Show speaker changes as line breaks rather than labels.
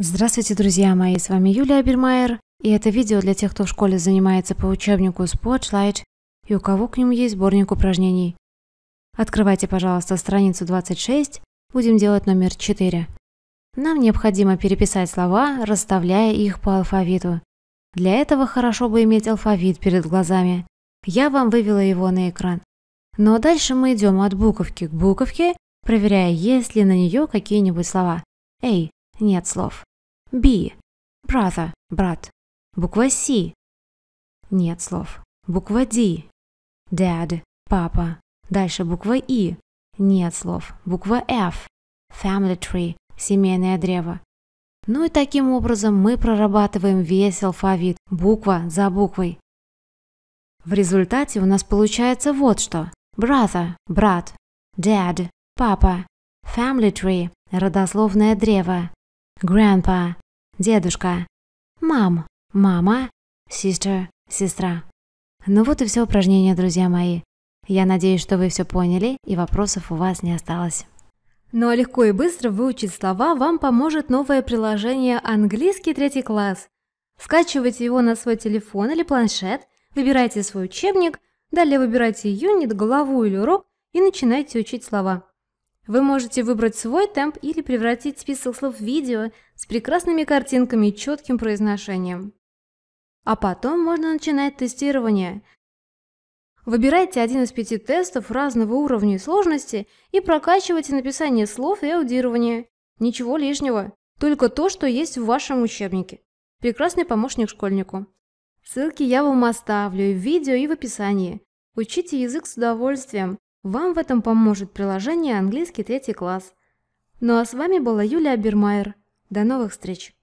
Здравствуйте, друзья мои, с вами Юлия Бермайер, и это видео для тех, кто в школе занимается по учебнику Spotlight и у кого к нему есть сборник упражнений. Открывайте, пожалуйста, страницу 26, будем делать номер 4. Нам необходимо переписать слова, расставляя их по алфавиту. Для этого хорошо бы иметь алфавит перед глазами. Я вам вывела его на экран. Но ну, а дальше мы идем от буковки к буковке, проверяя, есть ли на нее какие-нибудь слова. Эй, нет слов. B. Brother. Брат. Буква C. Нет слов. Буква D. Dad. Папа. Дальше буква И. E. Нет слов. Буква F. Family tree. Семейное древо. Ну и таким образом мы прорабатываем весь алфавит, буква за буквой. В результате у нас получается вот что. Brother – брат, dad – папа, family tree – родословное древо, grandpa, дедушка, Mom, мама, sister, сестра. Ну вот и все упражнение, друзья мои. Я надеюсь, что вы все поняли и вопросов у вас не осталось. Ну а легко и быстро выучить слова вам поможет новое приложение «Английский третий класс». Скачивайте его на свой телефон или планшет, выбирайте свой учебник, далее выбирайте юнит, главу или урок и начинайте учить слова. Вы можете выбрать свой темп или превратить список слов в видео с прекрасными картинками и четким произношением. А потом можно начинать тестирование. Выбирайте один из пяти тестов разного уровня и сложности и прокачивайте написание слов и аудирование. Ничего лишнего, только то, что есть в вашем учебнике. Прекрасный помощник школьнику. Ссылки я вам оставлю и в видео, и в описании. Учите язык с удовольствием. Вам в этом поможет приложение «Английский третий класс». Ну а с вами была Юлия Бермайер. До новых встреч!